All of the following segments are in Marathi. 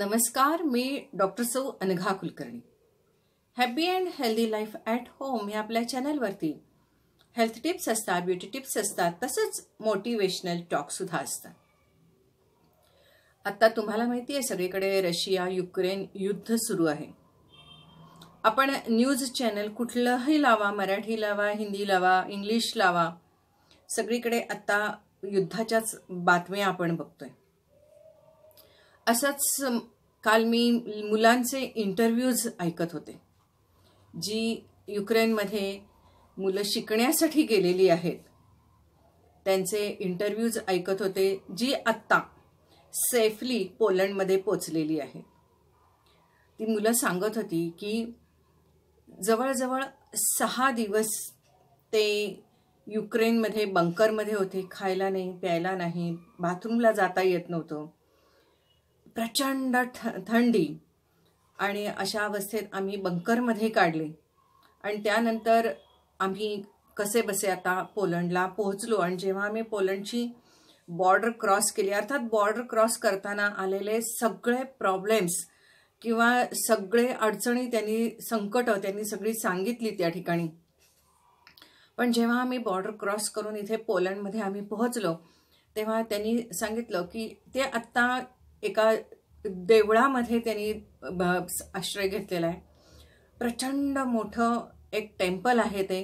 नमस्कार मी डॉक्टर सौ Anagha Kulkarni happy and healthy life at home या आपल्या चॅनलवरती हेल्थ टिप्स असतात ब्युटी टिप्स असतात तसंच मोटिवेशनल टॉकसुद्धा असतात आत्ता तुम्हाला माहिती आहे सगळीकडे रशिया युक्रेन युद्ध सुरू आहे आपण न्यूज चॅनल कुठलंही लावा मराठी लावा हिंदी लावा इंग्लिश लावा सगळीकडे आत्ता युद्धाच्याच बातम्या आपण बघतोय असंच काल मी मुलांचे इंटरव्ह्यूज ऐकत होते जी युक्रेनमध्ये मुलं शिकण्यासाठी गेलेली आहेत त्यांचे इंटरव्ह्यूज ऐकत होते जी आत्ता सेफली पोलंडमध्ये पोचलेली आहे ती मुलं सांगत होती की जवळजवळ सहा दिवस ते युक्रेनमध्ये बंकरमध्ये होते खायला नाही प्यायला नाही बाथरूमला जाता येत नव्हतं प्रचंड थ थंडी आणि अशा अवस्थेत आम्ही बंकरमध्ये काढले आणि त्यानंतर आम्ही कसे बसे आता पोलंडला पोहोचलो आणि जेव्हा आम्ही पोलंडची बॉर्डर क्रॉस केली अर्थात बॉर्डर क्रॉस करताना आलेले सगळे प्रॉब्लेम्स किंवा सगळे अडचणी त्यांनी संकट त्यांनी सगळी सांगितली त्या ठिकाणी पण जेव्हा आम्ही बॉर्डर क्रॉस करून इथे पोलंडमध्ये आम्ही पोहोचलो तेव्हा त्यांनी सांगितलं की ते आत्ता एका देवळामध्ये त्यांनी आश्रय घेतलेला आहे प्रचंड मोठं एक टेम्पल आहे ते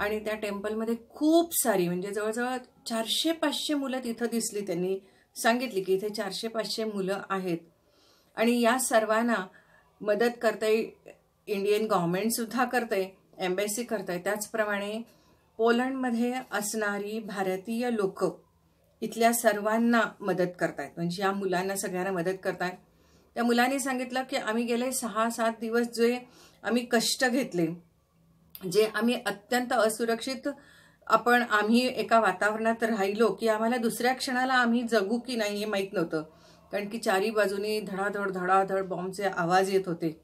आणि त्या टेम्पलमध्ये खूप सारी म्हणजे जवळजवळ चारशे पाचशे मुलं तिथं दिसली त्यांनी सांगितली की इथे चारशे पाचशे मुलं आहेत आणि या सर्वांना मदत करते इंडियन गव्हर्मेंटसुद्धा करते एम्बेसी करते त्याचप्रमाणे पोलंडमध्ये असणारी भारतीय लोकं इथल्या सर्वांना मदत करतायत म्हणजे या मुलांना सगळ्यांना मदत करतायत त्या मुलांनी सांगितलं की आम्ही गेले सहा सात दिवस जे आम्ही कष्ट घेतले जे आम्ही अत्यंत असुरक्षित आपण आम्ही एका वातावरणात राहिलो की आम्हाला दुसऱ्या क्षणाला आम्ही जगू की नाही हे माहीत नव्हतं कारण की चारी बाजूनी धडाधड धडाधड बॉम्बचे आवाज येत होते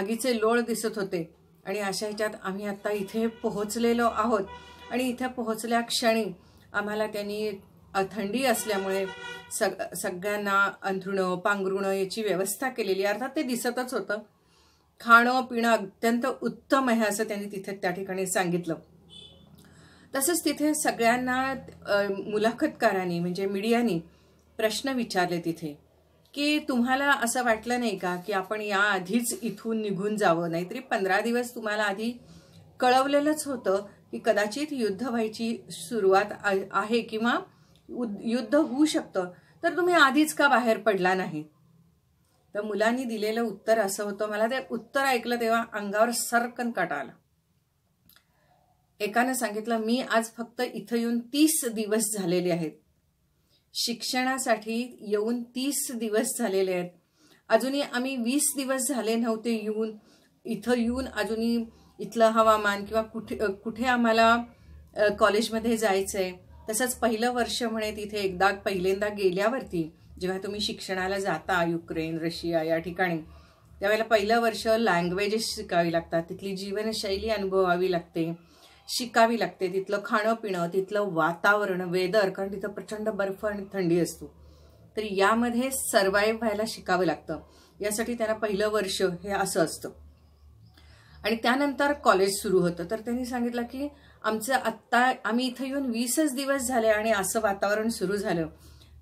आगीचे लोळ दिसत होते आणि अशा ह्याच्यात आम्ही आत्ता इथे पोहोचलेलो आहोत आणि इथे पोहोचल्या क्षणी आम्हाला त्यांनी थंडी असल्यामुळे सग सगळ्यांना अंथरुणं पांघरुणं याची व्यवस्था केलेली अर्थात ते दिसतच होतं खाणं पिणं अत्यंत उत्तम आहे असं त्यांनी तिथे त्या ठिकाणी सांगितलं तसंच तिथे सगळ्यांना मुलाखतकारांनी म्हणजे मीडियानी प्रश्न विचारले तिथे की तुम्हाला असं वाटलं नाही का की आपण याआधीच इथून निघून जावं नाहीतरी पंधरा दिवस तुम्हाला आधी कळवलेलंच होतं की कदाचित युद्ध व्हायची सुरुवात आहे किंवा युद्ध होऊ शकतं तर तुम्ही आधीच का बाहेर पडला नाही तर मुलांनी दिलेलं उत्तर असं होतं मला ते उत्तर ऐकलं तेव्हा अंगावर सरकन काटा आला एकानं सांगितलं मी आज फक्त इथं येऊन तीस दिवस झालेले आहेत शिक्षणासाठी येऊन तीस दिवस झालेले आहेत अजूनही आम्ही वीस दिवस झाले नव्हते येऊन इथं येऊन अजूनही इथलं हवामान किंवा कुठे कुठे आम्हाला कॉलेजमध्ये जायचं आहे तसंच पहिलं वर्ष म्हणे तिथे एकदा पहिल्यांदा गेल्यावरती जेव्हा तुम्ही शिक्षणाला जाता युक्रेन रशिया या ठिकाणी त्यावेळेला पहिलं वर्ष लँग्वेजेस शिकावी लागतात तिथली जीवनशैली अनुभवावी लागते शिकावी लागते तिथलं खाणं पिणं तिथलं वातावरण वेदर कारण तिथं प्रचंड बर्फ आणि थंडी असतो तर यामध्ये सर्वाईव्ह व्हायला शिकावं लागतं यासाठी त्यांना पहिलं वर्ष हे असं असतं आणि त्यानंतर कॉलेज सुरू होतं तर त्यांनी सांगितलं की आमचं आत्ता आम्ही इथं येऊन वीसच दिवस झाले आणि असं वातावरण सुरू झालं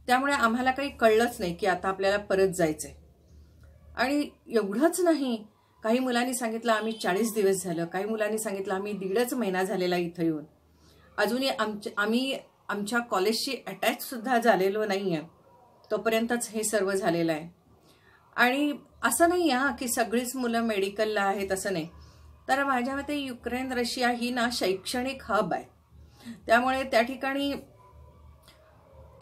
त्यामुळे आम्हाला काही कळलंच नाही की आता आपल्याला परत जायचं आहे आणि एवढंच नाही काही मुलांनी सांगितलं आम्ही चाळीस दिवस झालं काही मुलांनी सांगितलं आम्ही दीडच महिना झालेला इथं येऊन अजूनही आमच्या आम्ही आमच्या कॉलेजशी अटॅचसुद्धा झालेलो नाही आहे तोपर्यंतच हे सर्व झालेलं आहे आणि असं नाही आहे की सगळीच मुलं मेडिकलला आहेत असं नाही तर माझ्या मते युक्रेन रशिया ही ना शैक्षणिक हब आहे त्यामुळे त्या ठिकाणी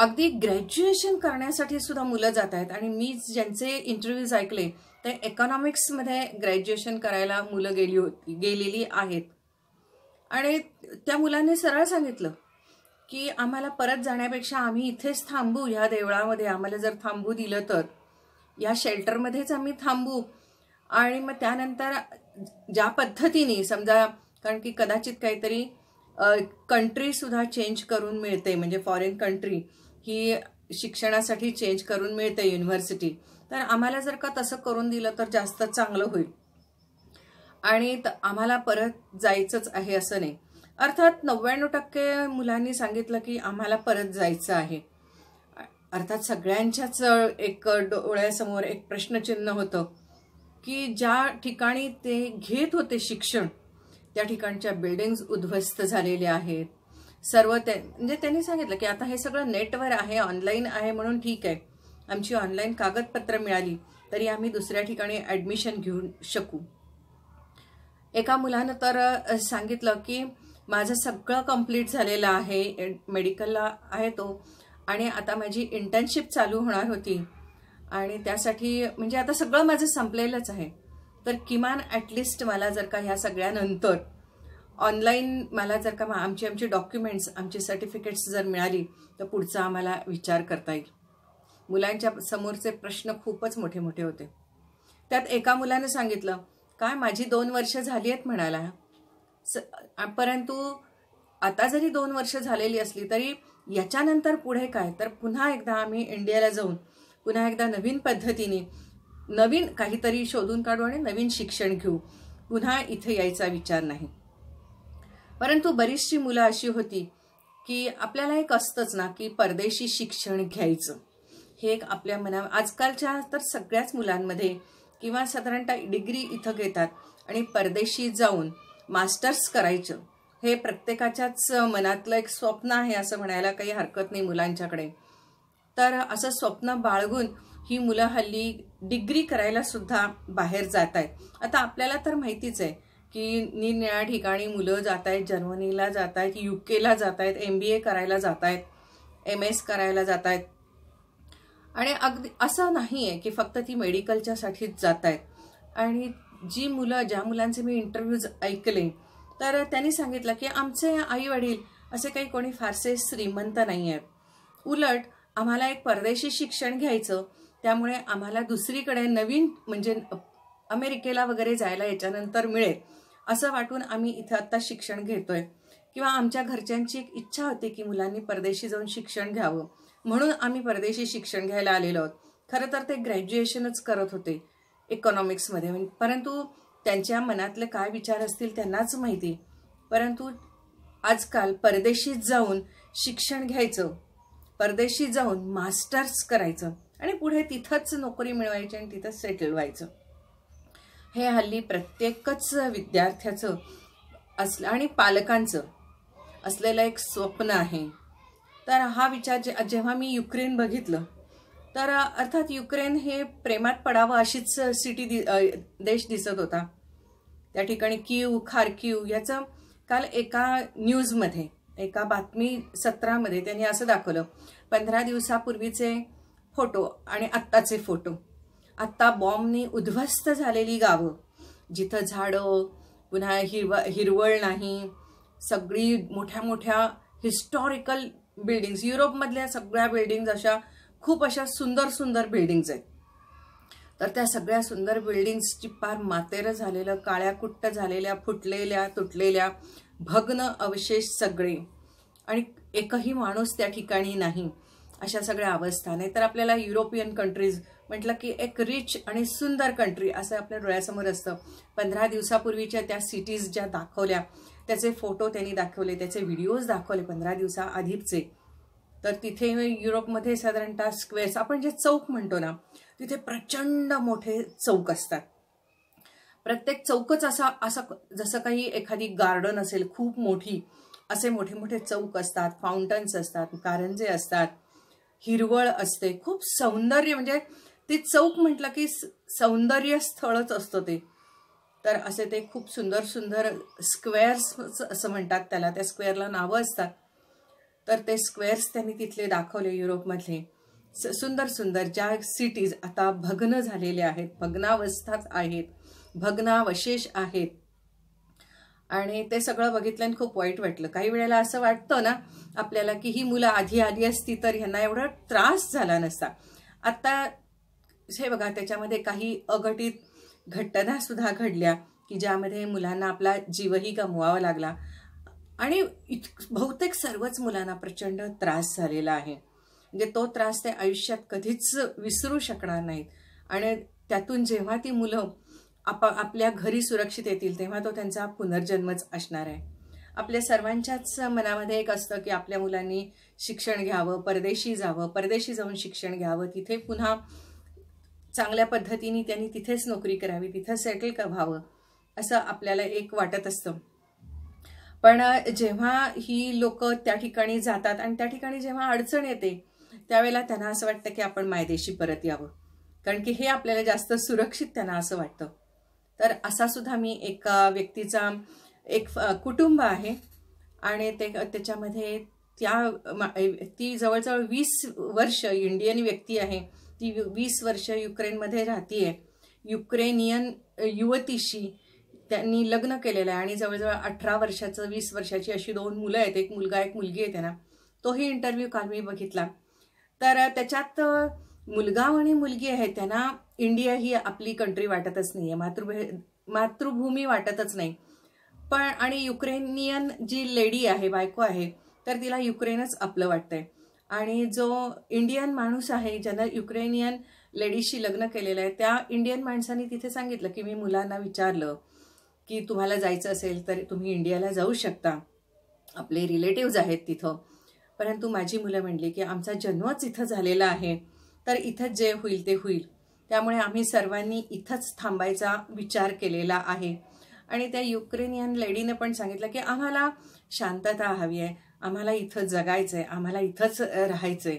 अगदी ग्रॅज्युएशन करण्यासाठी सुद्धा मुलं जात आहेत आणि मी ज्यांचे इंटरव्ह्यूज ऐकले ते इकॉनॉमिक्समध्ये ग्रॅज्युएशन करायला मुलं गेली होती गेलेली आहेत आणि त्या मुलांनी सरळ सांगितलं की आम्हाला परत जाण्यापेक्षा आम्ही इथेच थांबू ह्या देवळामध्ये आम्हाला जर थांबू दिलं तर या शेल्टरमध्येच आम्ही थांबू आणि मग त्यानंतर ज्या पद्धतीने समजा कारण की कदाचित काहीतरी कंट्रीसुद्धा चेंज करून मिळते म्हणजे फॉरेन कंट्री ही शिक्षणासाठी चेंज करून मिळते युनिव्हर्सिटी तर आम्हाला जर का तसं करून दिलं तर जास्त चांगलं होईल आणि आम्हाला परत जायचंच आहे असं नाही अर्थात नव्याण्णव टक्के मुलांनी सांगितलं की आम्हाला परत जायचं आहे अर्थात सगळ्यांच्याच एक डोळ्यासमोर एक प्रश्नचिन्ह होतं की ज्या ठिकाणी ते घेत होते शिक्षण त्या ठिकाणच्या बिल्डिंग्स उद्ध्वस्त झालेल्या आहेत सर्व ते म्हणजे त्यांनी सांगितलं की आता हे सगळं नेटवर आहे ऑनलाईन आहे म्हणून ठीक आहे आमची ऑनलाईन कागदपत्र मिळाली तरी आम्ही दुसऱ्या ठिकाणी ॲडमिशन घेऊ शकू एका मुलानं तर सांगितलं की माझं सगळं कम्प्लीट झालेलं आहे मेडिकलला आहे तो आणि आता माझी इंटर्नशिप चालू होणार होती आणि त्यासाठी म्हणजे आता सगळं माझं संपलेलंच आहे तर किमान ॲटलिस्ट मला जर का ह्या सगळ्यानंतर ऑनलाईन मला जर का आमची आमची डॉक्युमेंट्स आमची सर्टिफिकेट्स जर मिळाली तर पुढचा आम्हाला विचार करता येईल मुलांच्या समोरचे प्रश्न खूपच मोठे मोठे होते त्यात एका मुलानं सांगितलं काय माझी दोन वर्ष झाली आहेत म्हणाला स परंतु आता जरी दोन वर्ष झालेली असली तरी याच्यानंतर पुढे काय तर पुन्हा एकदा आम्ही इंडियाला जाऊन पुन्हा एकदा नवीन पद्धतीने नवीन काहीतरी शोधून काढू आणि नवीन शिक्षण घेऊ पुन्हा इथे यायचा विचार नाही परंतु बरीचशी मुलं अशी होती की आपल्याला एक असतंच ना की परदेशी शिक्षण घ्यायचं हे एक आपल्या मना आजकालच्या तर सगळ्याच मुलांमध्ये किंवा साधारणतः डिग्री इथं घेतात आणि परदेशी जाऊन मास्टर्स करायचं हे प्रत्येकाच्याच मनातलं एक स्वप्न आहे असं म्हणायला काही हरकत नाही मुलांच्याकडे तर असं स्वप्न बाळगून ही मुलं हल्ली डिग्री करायला सुद्धा बाहेर जात आहेत आता आपल्याला तर माहितीच आहे की निरनिळ्या ठिकाणी मुलं जात आहेत जर्मनीला जात आहेत यू केला जात आहेत एम बी ए करायला जात आहेत एम एस करायला जात आहेत आणि अगदी असं नाही आहे की फक्त ती मेडिकलच्यासाठीच जात आहेत आणि जी मुलं ज्या मुलांचे मी इंटरव्ह्यूज ऐकले तर त्यांनी सांगितलं की आमचे आई वडील असे काही कोणी फारसे श्रीमंत नाही आहेत उलट आम्हाला एक परदेशी शिक्षण घ्यायचं त्यामुळे आम्हाला दुसरीकडे नवीन म्हणजे अमेरिकेला वगैरे जायला याच्यानंतर मिळेल असं वाटून आम्ही इथं आत्ता शिक्षण घेतोय किंवा आमच्या घरच्यांची एक इच्छा होती की मुलांनी परदेशी जाऊन शिक्षण घ्यावं म्हणून आम्ही परदेशी शिक्षण घ्यायला आलेलो आहोत खरं तर ते ग्रॅज्युएशनच करत होते इकॉनॉमिक्समध्ये परंतु त्यांच्या मनातले काय विचार असतील त्यांनाच माहिती परंतु आजकाल परदेशीत जाऊन शिक्षण घ्यायचं परदेशी जाऊन मास्टर्स करायचं आणि पुढे तिथंच नोकरी मिळवायची आणि तिथंच सेटल व्हायचं हे हल्ली प्रत्येकच विद्यार्थ्याचं असलं आणि पालकांचं असलेलं एक स्वप्न आहे तर हा विचार जे जेव्हा मी युक्रेन बघितलं तर अर्थात युक्रेन हे प्रेमात पडावं अशीच सिटी दि देश दिसत होता त्या ठिकाणी किव खारकीव याचं काल एका न्यूजमध्ये एका बातमी सत्रामध्ये त्यांनी असं दाखवलं पंधरा दिवसापूर्वीचे फोटो आणि आत्ताचे फोटो आत्ता बॉम्बनी उद्ध्वस्त झालेली गावं जिथं झाडं पुन्हा हिरव हिरवळ नाही सगळी मोठ्या मोठ्या हिस्टॉरिकल बिल्डिंग्स युरोपमधल्या सगळ्या बिल्डिंग्ज अशा खूप अशा सुंदर सुंदर बिल्डिंग्ज आहेत तर त्या सगळ्या सुंदर बिल्डिंग्सची पार मातेरं झालेलं काळ्या कुट्ट झालेल्या फुटलेल्या तुटलेल्या भग्न अवशेष सगळे आणि एकही माणूस त्या ठिकाणी नाही अशा सगळ्या अवस्था नाही तर आपल्याला युरोपियन कंट्रीज म्हटलं की एक रिच आणि सुंदर कंट्री असं आपल्या डोळ्यासमोर असतं पंधरा दिवसापूर्वीच्या त्या सिटीज ज्या दाखवल्या त्याचे फोटो त्यांनी दाखवले त्याचे व्हिडिओज दाखवले पंधरा दिवसाआधीचे तर तिथे युरोपमध्ये साधारणतः स्क्वेअर्स आपण जे चौक म्हणतो ना तिथे प्रचंड मोठे चौक असतात प्रत्येक चौकच असा असा जसं काही एखादी गार्डन असेल खूप मोठी असे मोठे मोठे चौक असतात फाउंटन्स असतात कारंजे असतात हिरवळ असते खूप सौंदर्य म्हणजे ते चौक म्हटलं की सौंदर्य स्थळच असतं ते तर असे ते खूप सुंदर सुंदर स्क्वेअर्स असं म्हणतात त्याला त्या स्क्वेअरला नावं असतात तर ते स्क्वेअर्स त्यांनी तिथले दाखवले युरोपमधले सुंदर सुंदर ज्या सिटीज आता भग्न झालेल्या आहेत भग्नावस्थाच आहेत भग्नावशेष आहेत आणि ते सगळं बघितल्याने खूप वाईट वाटलं काही वेळेला असं वाटतं ना आपल्याला की ही मुलं आधी आली असती तर ह्यांना एवढा त्रास झाला नसता आत्ता हे बघा त्याच्यामध्ये काही अघटित घटना सुद्धा घडल्या की ज्यामध्ये मुलांना आपला जीवही गमवावा लागला आणि इत बहुतेक सर्वच मुलांना प्रचंड त्रास झालेला आहे म्हणजे तो त्रास ते आयुष्यात कधीच विसरू शकणार नाहीत आणि त्यातून जेव्हा ती मुलं आप आपल्या घरी सुरक्षित येतील तेव्हा तो त्यांचा पुनर्जन्मच असणार आहे आपल्या सर्वांच्याच मनामध्ये एक असतं की आपल्या मुलांनी शिक्षण घ्यावं परदेशी जावं परदेशी जाऊन शिक्षण घ्यावं तिथे पुन्हा चांगल्या पद्धतीने त्यांनी तिथेच नोकरी करावी तिथं सेटल व्हावं असं आपल्याला एक वाटत असतं पण जेव्हा ही लोक त्या ठिकाणी जातात आणि त्या ठिकाणी जेव्हा अडचण येते त्यावेळेला त्यांना असं वाटतं की आपण मायदेशी परत यावं कारण की हे आपल्याला जास्त सुरक्षित त्यांना असं वाटतं तर असा सुद्धा मी एका व्यक्तीचा एक कुटुंब आहे आणि ते त्याच्यामध्ये त्या ती जवळजवळ वीस वर्ष इंडियन व्यक्ती आहे ती वीस वर्ष युक्रेनमध्ये राहती युक्रेनियन युवतीशी त्यांनी लग्न केलेलं आहे आणि जवळजवळ अठरा वर्षाचं वीस वर्षाची अशी दोन मुलं आहेत एक मुलगा एक मुलगी आहे त्यांना तोही इंटरव्ह्यू काल मी बघितला तर त्याच्यात मुलगा आणि मुलगी आहे त्यांना इंडिया ही आपली कंट्री वाटतच नाही आहे मातृभे मातृभूमी वाटतच नाही पण आणि युक्रेनियन जी लेडी आहे बायको आहे तर तिला युक्रेनच आपलं वाटतंय आणि जो इंडियन माणूस आहे ज्यांना युक्रेनियन लेडीजशी लग्न केलेलं आहे त्या इंडियन माणसांनी तिथे सांगितलं की मी मुलांना विचारलं की तुम्हाला जायचं असेल तर तुम्ही इंडियाला जाऊ शकता आपले रिलेटिव्ज आहेत तिथं परंतु माझी मुलं म्हणली की आमचा जन्मच इथं झालेला आहे तर इथं जे होईल ते होईल त्यामुळे आम्ही सर्वांनी इथंच थांबायचा विचार केलेला आहे आणि त्या युक्रेनियन लेडीनं पण सांगितलं की आम्हाला शांतता हवी आहे आम्हाला इथं जगायचं आहे आम्हाला इथंच राहायचं आहे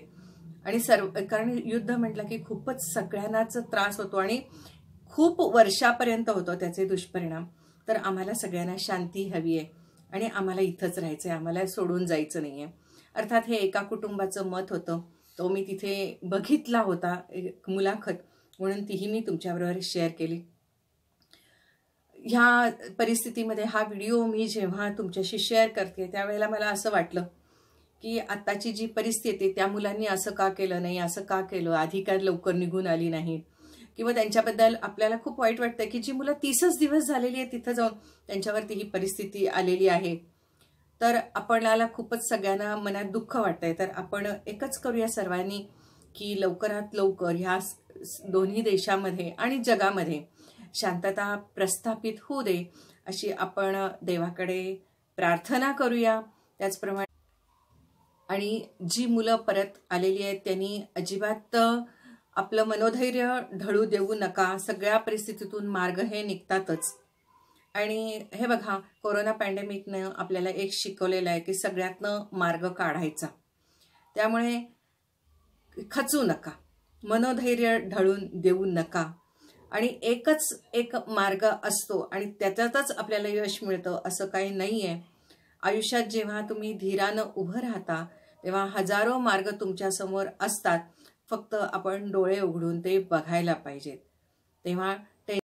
आणि सर्व कारण युद्ध म्हटलं की खूपच सगळ्यांनाच त्रास होतो आणि खूप वर्षापर्यंत होतो त्याचे दुष्परिणाम तर आम्हाला सगळ्यांना शांती हवी आहे आणि आम्हाला इथंच राहायचं आहे आम्हाला सोडून जायचं नाही आहे अर्थात हे एका कुटुंबाचं मत होतं तो मी तिथे बघितला होता एक मुलाखत म्हणून तीही मी तुमच्याबरोबर शेअर केली ह्या परिस्थितीमध्ये हा व्हिडिओ मी जेव्हा तुमच्याशी शेअर करते त्यावेळेला मला असं वाटलं की आत्ताची जी परिस्थिती त्या मुलांनी असं का केलं नाही असं का केलं आधी लवकर निघून आली नाही किंवा त्यांच्याबद्दल आपल्याला खूप वाईट वाटतं की जी मुलं तीसच दिवस झालेली आहे तिथं जाऊन त्यांच्यावरती ही परिस्थिती आलेली आहे तर आपणाला खूपच सगळ्यांना मनात दुःख वाटतंय तर आपण एकच करूया सर्वांनी की लवकरात लवकर ह्या दोन्ही देशामध्ये आणि जगामध्ये शांतता प्रस्थापित होऊ दे अशी आपण देवाकडे प्रार्थना करूया त्याचप्रमाणे आणि जी मुलं परत आलेली आहेत त्यांनी अजिबात आपलं मनोधैर्य ढळू देऊ नका सगळ्या परिस्थितीतून मार्ग हे निघतातच आणि हे बघा कोरोना पॅन्डेमिकनं आपल्याला एक शिकवलेलं आहे की सगळ्यातनं मार्ग काढायचा त्यामुळे खचू नका मनोधैर्य ढळून देऊ नका आणि एकच एक मार्ग असतो आणि त्याच्यातच आपल्याला यश मिळतं असं काही नाही आहे आयुष्यात जेव्हा तुम्ही धीरानं उभं राहता तेव्हा हजारो मार्ग तुमच्यासमोर असतात फक्त आपण डोळे उघडून ते बघायला पाहिजेत तेव्हा